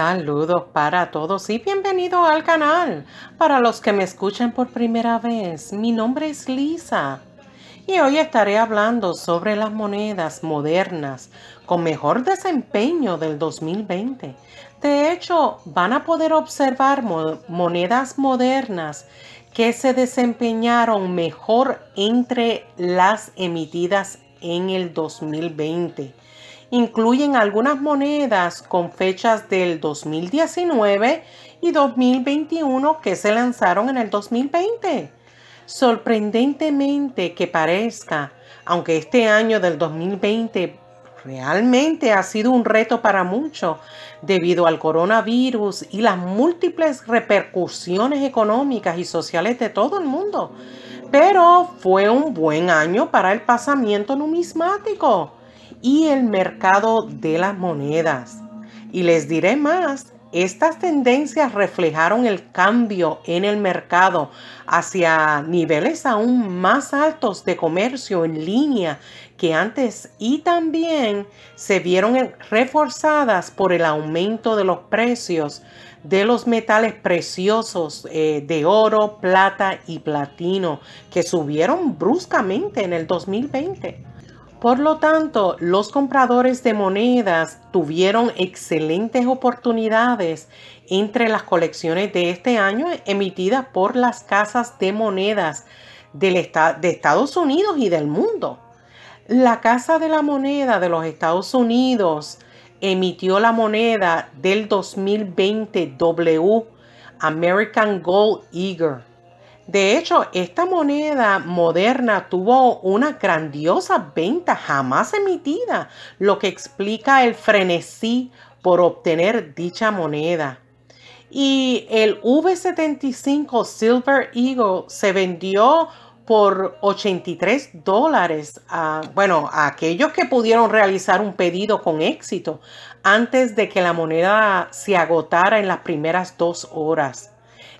Saludos para todos y bienvenido al canal. Para los que me escuchan por primera vez, mi nombre es Lisa y hoy estaré hablando sobre las monedas modernas con mejor desempeño del 2020. De hecho, van a poder observar monedas modernas que se desempeñaron mejor entre las emitidas en el 2020 incluyen algunas monedas con fechas del 2019 y 2021 que se lanzaron en el 2020. Sorprendentemente que parezca, aunque este año del 2020 realmente ha sido un reto para muchos debido al coronavirus y las múltiples repercusiones económicas y sociales de todo el mundo. Pero fue un buen año para el pasamiento numismático y el mercado de las monedas. Y les diré más, estas tendencias reflejaron el cambio en el mercado hacia niveles aún más altos de comercio en línea que antes y también se vieron reforzadas por el aumento de los precios de los metales preciosos eh, de oro, plata y platino que subieron bruscamente en el 2020. Por lo tanto, los compradores de monedas tuvieron excelentes oportunidades entre las colecciones de este año emitidas por las casas de monedas del de Estados Unidos y del mundo. La Casa de la Moneda de los Estados Unidos emitió la moneda del 2020 W, American Gold Eagle. De hecho, esta moneda moderna tuvo una grandiosa venta jamás emitida, lo que explica el frenesí por obtener dicha moneda. Y el V75 Silver Eagle se vendió por 83 dólares a, bueno, a aquellos que pudieron realizar un pedido con éxito antes de que la moneda se agotara en las primeras dos horas.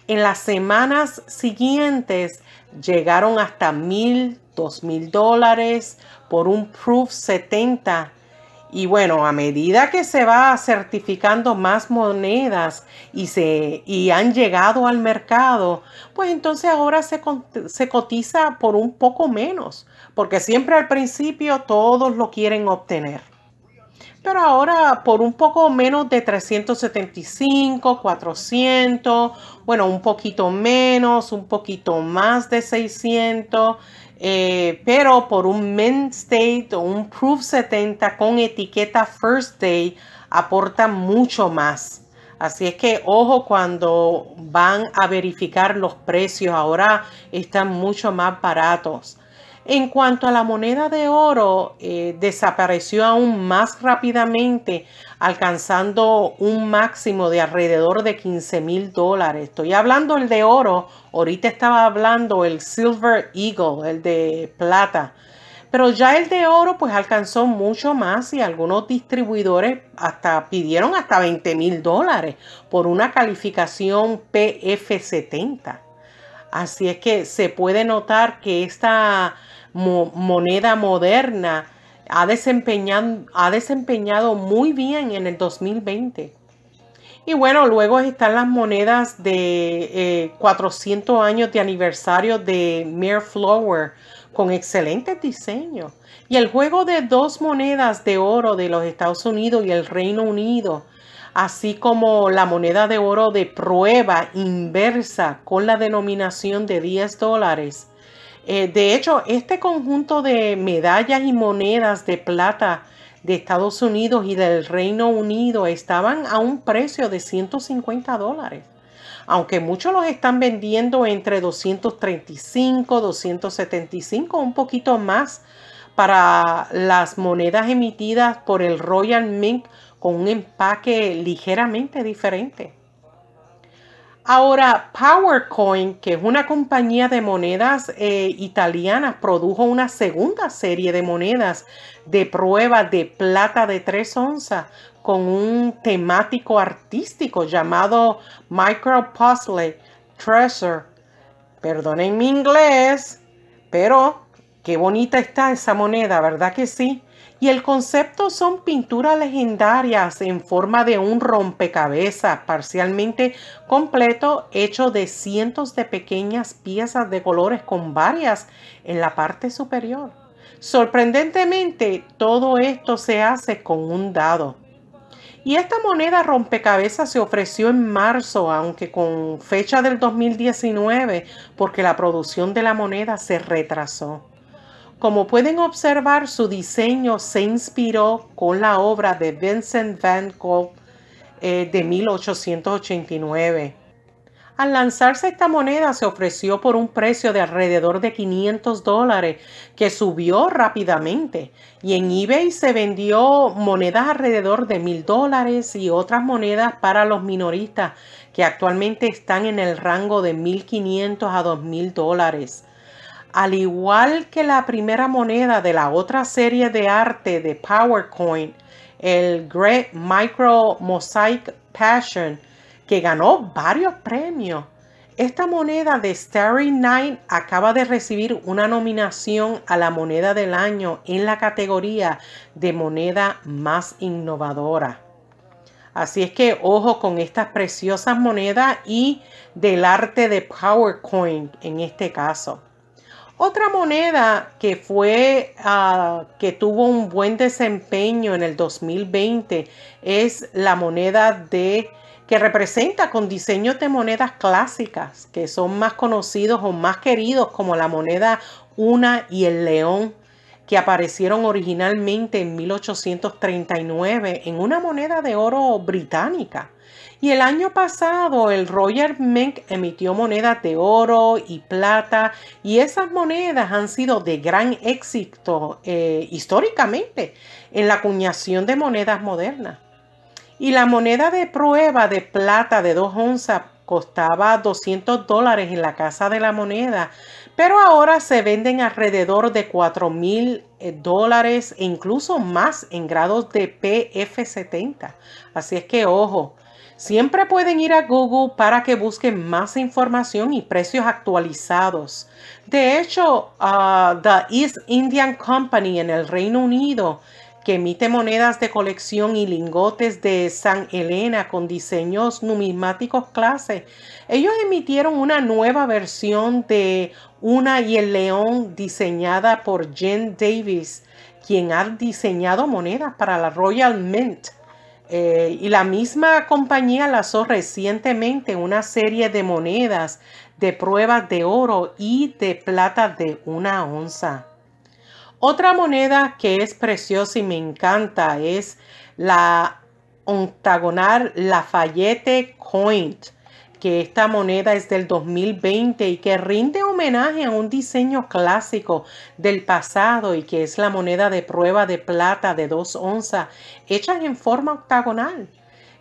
En las semanas siguientes llegaron hasta mil, dos mil dólares por un Proof 70. Y bueno, a medida que se va certificando más monedas y, se, han llegado al mercado, pues entonces ahora se cotiza por un poco menos, porque siempre al principio todos lo quieren obtener pero ahora por un poco menos de 375, 400, bueno, un poquito menos, un poquito más de 600, eh, pero por un Mint State o un Proof 70 con etiqueta First Day aporta mucho más. Así es que ojo cuando van a verificar los precios, ahora están mucho más baratos. En cuanto a la moneda de oro, eh, desapareció aún más rápidamente, alcanzando un máximo de alrededor de 15 mil dólares. Estoy hablando el de oro, ahorita estaba hablando el Silver Eagle, el de plata. Pero ya el de oro pues alcanzó mucho más y algunos distribuidores hasta pidieron hasta 20 mil dólares por una calificación PF70. Así es que se puede notar que esta moneda moderna ha desempeñado, muy bien en el 2020. Y bueno, luego están las monedas de 400 eh, años de aniversario de Mere Flower con excelentes diseños. Y el juego de dos monedas de oro de los Estados Unidos y el Reino Unido así como la moneda de oro de prueba inversa con la denominación de 10 dólares. Eh, de hecho, este conjunto de medallas y monedas de plata de Estados Unidos y del Reino Unido estaban a un precio de 150 dólares aunque muchos los están vendiendo entre 235, 275, un poquito más para las monedas emitidas por el Royal Mint con un empaque ligeramente diferente. Ahora, PowerCoin, que es una compañía de monedas eh, italianas, produjo una segunda serie de monedas de prueba de plata de 3 onzas con un temático artístico llamado Micro Puzzle Treasure. Perdonen mi inglés, pero qué bonita está esa moneda, ¿verdad que sí? y el concepto son pinturas legendarias en forma de un rompecabezas parcialmente completo hecho de cientos de pequeñas piezas de colores con varias en la parte superior. Sorprendentemente, todo esto se hace con un dado. Y esta moneda rompecabezas se ofreció en marzo, aunque con fecha del 2019, porque la producción de la moneda se retrasó. Como pueden observar, su diseño se inspiró con la obra de Vincent van Gogh eh, de 1889. Al lanzarse esta moneda se ofreció por un precio de alrededor de 500 dólares, que subió rápidamente. Y en eBay se vendió monedas alrededor de 1000 dólares y otras monedas para los minoristas, que actualmente están en el rango de 1500 a 2000 dólares. Al igual que la primera moneda de la otra serie de arte de PowerCoin, el Great Micro Mosaic Passion, que ganó varios premios. Esta moneda de Starry Night acaba de recibir una nominación a la moneda del año en la categoría de moneda más innovadora. Así es que ojo con estas preciosas monedas y del arte de PowerCoin en este caso. Otra moneda que fue ah, que tuvo un buen desempeño en el 2020 es la moneda de que representa con diseños de monedas clásicas que son más conocidos o más queridos como la moneda una y el león que aparecieron originalmente en 1839 en una moneda de oro británica. Y el año pasado el Roger Menk emitió monedas de oro y plata y esas monedas han sido de gran éxito eh, históricamente en la acuñación de monedas modernas. Y la moneda de prueba de plata de 2 onzas costaba 200 dólares en la casa de la moneda, pero ahora se venden alrededor de 4 mil eh, dólares e incluso más en grados de PF70. Así es que ojo, Siempre pueden ir a Google para que busquen más información y precios actualizados. De hecho, ah, The East Indian Company en el Reino Unido, que emite monedas de colección y lingotes de San Elena con diseños numismáticos clase, ellos emitieron una nueva versión de Una y el León diseñada por Jen Davis, quien ha diseñado monedas para la Royal Mint eh, y la misma compañía lanzó recientemente una serie de monedas de pruebas de oro y de plata de una onza. Otra moneda que es preciosa y me encanta es la octagonal Lafayette Coint que esta moneda es del 2020 y que rinde homenaje a un diseño clásico del pasado y que es la moneda de prueba de plata de 2 onzas hechas en forma octagonal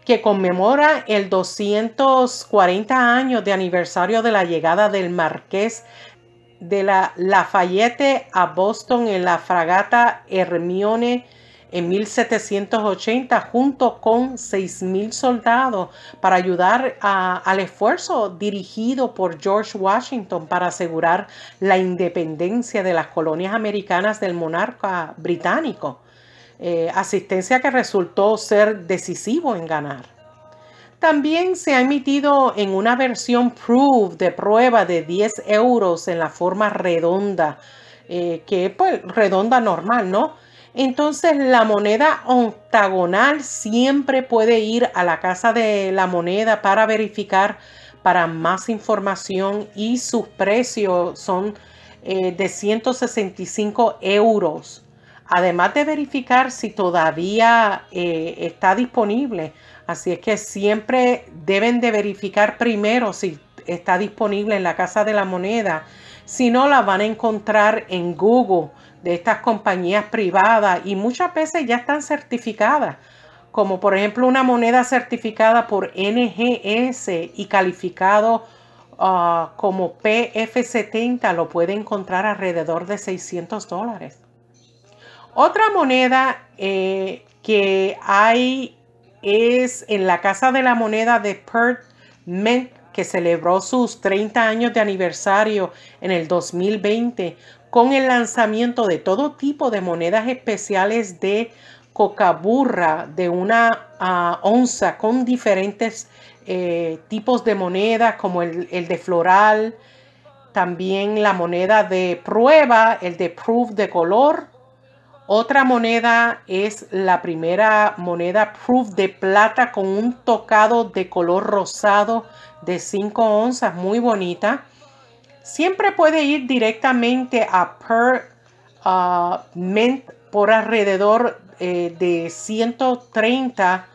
que conmemora el 240 años de aniversario de la llegada del marqués de la Lafayette a Boston en la fragata Hermione en 1780 junto con 6.000 soldados para ayudar al esfuerzo dirigido por George Washington para asegurar la independencia de las colonias americanas del monarca británico, eh, asistencia que resultó ser decisivo en ganar. También se ha emitido en una versión proof de prueba de 10 euros en la forma redonda, eh, que pues, redonda normal, ¿no? Entonces la moneda octagonal siempre puede ir a la casa de la moneda para verificar para más información y sus precios son eh, de 165 euros. Además de verificar si todavía eh, está disponible. Así es que siempre deben de verificar primero si está disponible en la casa de la moneda. Si no, la van a encontrar en Google de estas compañías privadas y muchas veces ya están certificadas, como por ejemplo una moneda certificada por NGS y calificado ah, como PF70 lo puede encontrar alrededor de 600 dólares. Otra moneda eh, que hay es en la Casa de la Moneda de Perth, Mint, que celebró sus 30 años de aniversario en el 2020, con el lanzamiento de todo tipo de monedas especiales de cocaburra de una ah, onza con diferentes eh, tipos de monedas como el, el, de floral, también la moneda de prueba, el de proof de color. Otra moneda es la primera moneda proof de plata con un tocado de color rosado de 5 onzas, muy bonita. Siempre puede ir directamente a per uh, por alrededor eh, de 130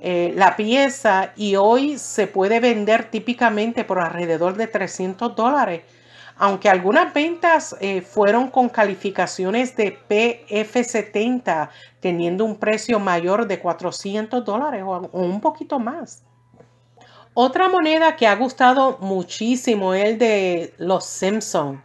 eh, la pieza y hoy se puede vender típicamente por alrededor de 300 dólares. Aunque algunas ventas eh, fueron con calificaciones de PF70, teniendo un precio mayor de 400 dólares o un poquito más. Otra moneda que ha gustado muchísimo es el de los Simpson.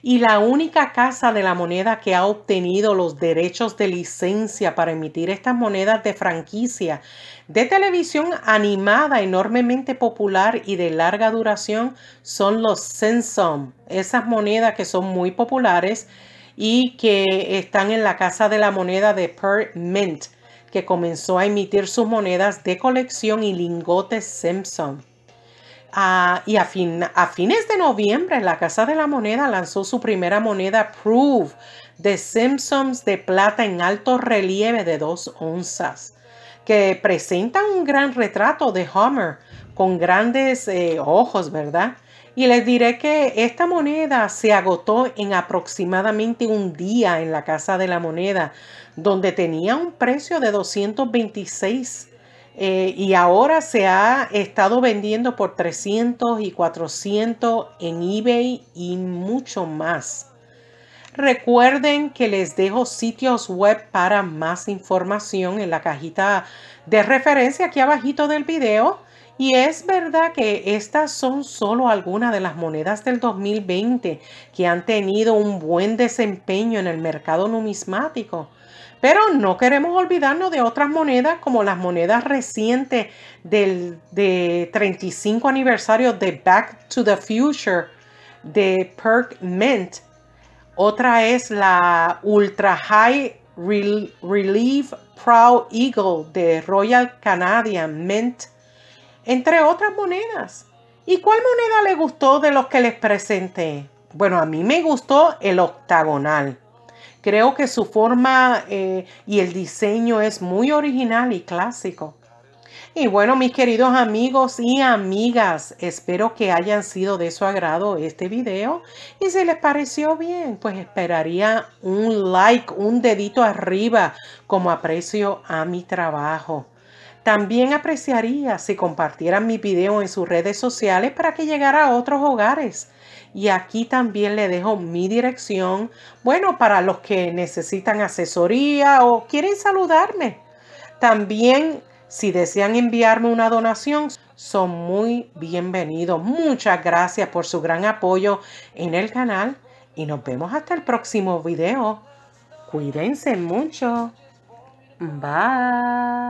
Y la única casa de la moneda que ha obtenido los derechos de licencia para emitir estas monedas de franquicia de televisión animada enormemente popular y de larga duración son los Simpson. Esas monedas que son muy populares y que están en la casa de la moneda de Per Mint que comenzó a emitir sus monedas de colección y lingotes Simpson. Ah, y a, fines de noviembre, la Casa de la Moneda lanzó su primera moneda Proof de Simpsons de plata en alto relieve de dos onzas, que presenta un gran retrato de Homer con grandes eh, ojos, ¿verdad? Y les diré que esta moneda se agotó en aproximadamente un día en la Casa de la Moneda, donde tenía un precio de 226 eh, y ahora se ha estado vendiendo por 300 y 400 en eBay y mucho más. Recuerden que les dejo sitios web para más información en la cajita de referencia aquí abajito del video y es verdad que estas son solo algunas de las monedas del 2020 que han tenido un buen desempeño en el mercado numismático. Pero no queremos olvidarnos de otras monedas como las monedas recientes del de 35 aniversario de Back to the Future de Perk Mint. Otra es la Ultra High Relief Proud Eagle de Royal Canadian Mint entre otras monedas. ¿Y cuál moneda le gustó de los que les presenté? Bueno, a mí me gustó el octagonal. Creo que su forma eh, y el diseño es muy original y clásico. Y bueno, mis queridos amigos y amigas, espero que hayan sido de su agrado este video. Y si les pareció bien, pues esperaría un like, un dedito arriba como aprecio a mi trabajo. También apreciaría si compartieran mi video en sus redes sociales para que llegara a otros hogares. Y aquí también le dejo mi dirección, bueno, para los que necesitan asesoría o quieren saludarme. También, si desean enviarme una donación, son muy bienvenidos. Muchas gracias por su gran apoyo en el canal y nos vemos hasta el próximo video. Cuídense mucho. Bye.